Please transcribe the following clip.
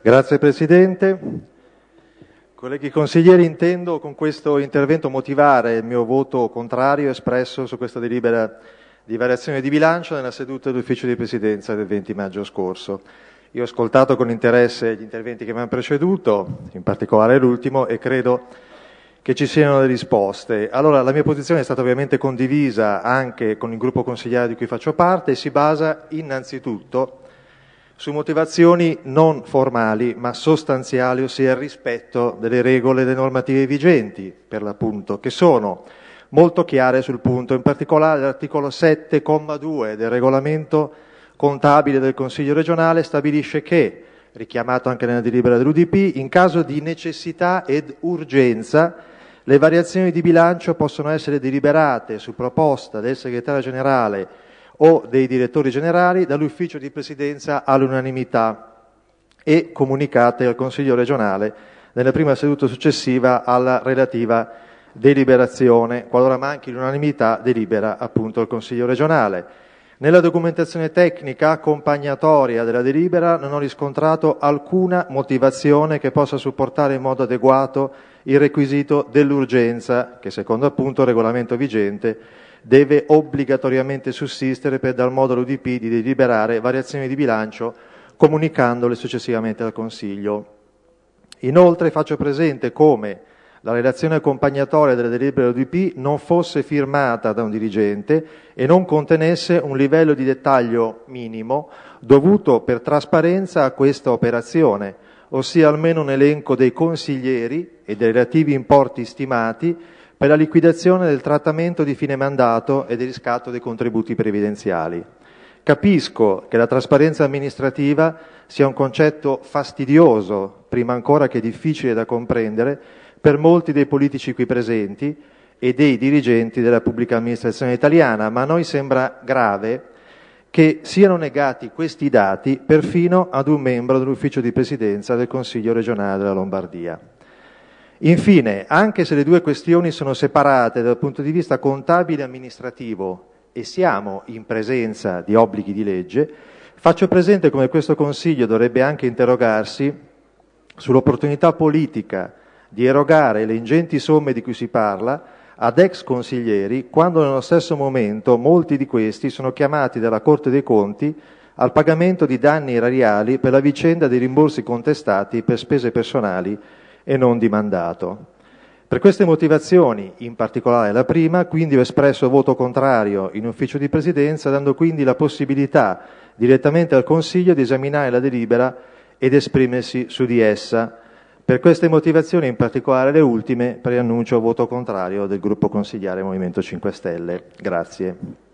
Grazie Presidente. Colleghi consiglieri, intendo con questo intervento motivare il mio voto contrario espresso su questa delibera di variazione di bilancio nella seduta dell'Ufficio di Presidenza del 20 maggio scorso. Io ho ascoltato con interesse gli interventi che mi hanno preceduto, in particolare l'ultimo, e credo che ci siano le risposte. Allora, la mia posizione è stata ovviamente condivisa anche con il gruppo consigliare di cui faccio parte e si basa innanzitutto su motivazioni non formali ma sostanziali, ossia il rispetto delle regole e delle normative vigenti, per l'appunto, che sono molto chiare sul punto, in particolare l'articolo 7,2 del regolamento contabile del Consiglio regionale stabilisce che, richiamato anche nella delibera dell'UDP, in caso di necessità ed urgenza le variazioni di bilancio possono essere deliberate su proposta del segretario generale o dei direttori generali dall'ufficio di presidenza all'unanimità e comunicate al Consiglio regionale nella prima seduta successiva alla relativa deliberazione. Qualora manchi l'unanimità, delibera appunto il Consiglio regionale. Nella documentazione tecnica accompagnatoria della delibera non ho riscontrato alcuna motivazione che possa supportare in modo adeguato il requisito dell'urgenza che secondo appunto il regolamento vigente deve obbligatoriamente sussistere per dar modo all'UDP di deliberare variazioni di bilancio comunicandole successivamente al Consiglio. Inoltre faccio presente come la relazione accompagnatoria delle delibere dell'UDP non fosse firmata da un dirigente e non contenesse un livello di dettaglio minimo dovuto per trasparenza a questa operazione, ossia almeno un elenco dei consiglieri e dei relativi importi stimati per la liquidazione del trattamento di fine mandato e del riscatto dei contributi previdenziali. Capisco che la trasparenza amministrativa sia un concetto fastidioso, prima ancora che difficile da comprendere, per molti dei politici qui presenti e dei dirigenti della pubblica amministrazione italiana, ma a noi sembra grave che siano negati questi dati perfino ad un membro dell'ufficio di presidenza del Consiglio regionale della Lombardia. Infine, anche se le due questioni sono separate dal punto di vista contabile e amministrativo e siamo in presenza di obblighi di legge, faccio presente come questo Consiglio dovrebbe anche interrogarsi sull'opportunità politica di erogare le ingenti somme di cui si parla ad ex consiglieri quando nello stesso momento molti di questi sono chiamati dalla Corte dei Conti al pagamento di danni erariali per la vicenda dei rimborsi contestati per spese personali e non di mandato. Per queste motivazioni, in particolare la prima, quindi ho espresso voto contrario in ufficio di presidenza, dando quindi la possibilità direttamente al Consiglio di esaminare la delibera ed esprimersi su di essa. Per queste motivazioni, in particolare le ultime, preannuncio voto contrario del gruppo consigliare Movimento 5 Stelle. Grazie.